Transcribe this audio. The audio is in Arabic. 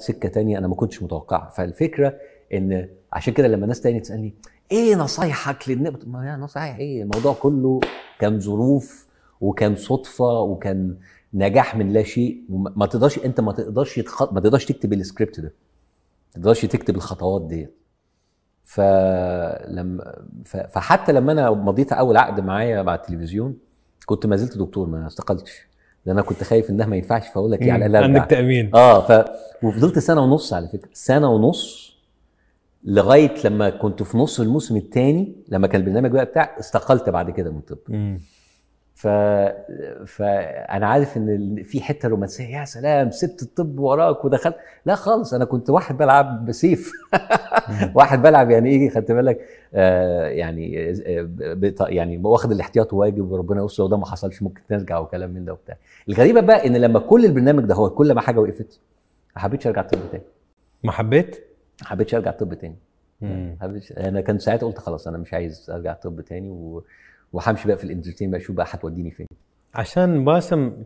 سكه تانية انا ما كنتش متوقعها فالفكره ان عشان كده لما ناس تانية تسالني ايه نصايحك للنقطة ما يعني نصايح ايه الموضوع كله كان ظروف وكان صدفه وكان نجاح من لا شيء ما تقدرش انت ما تقدرش يتخط... ما تقدرش تكتب السكريبت ده ما تقدرش تكتب الخطوات دي فلما ف... فحتى لما انا مضيت اول عقد معايا مع التلفزيون كنت ما زلت دكتور ما استقلتش لان انا كنت خايف انها ما ينفعش فاقول لك ايه على الاقل عندك تامين اه ف وفضلت سنه ونص على فكره سنه ونص لغايه لما كنت في نص الموسم الثاني لما كان البرنامج بقى بتاع استقلت بعد كده من الطب ف... فانا عارف ان في حته رومانسيه يا سلام سبت الطب وراك ودخلت لا خالص انا كنت واحد بلعب بسيف واحد بلعب يعني ايه خدت بالك آه يعني آه يعني واخد الاحتياط واجب وربنا يستر وده ما حصلش ممكن ترجع وكلام من ده وبتاع الغريبه بقى ان لما كل البرنامج ده هو كل ما حاجه وقفت ما حبيتش ارجع الطب تاني ما حبيت؟ ما حبيتش ارجع الطب تاني انا كان ساعتها قلت خلاص انا مش عايز ارجع الطب تاني و... وهمشي بقى في الانترتينمنت بقى اشوف بقى هتوديني فين عشان باسم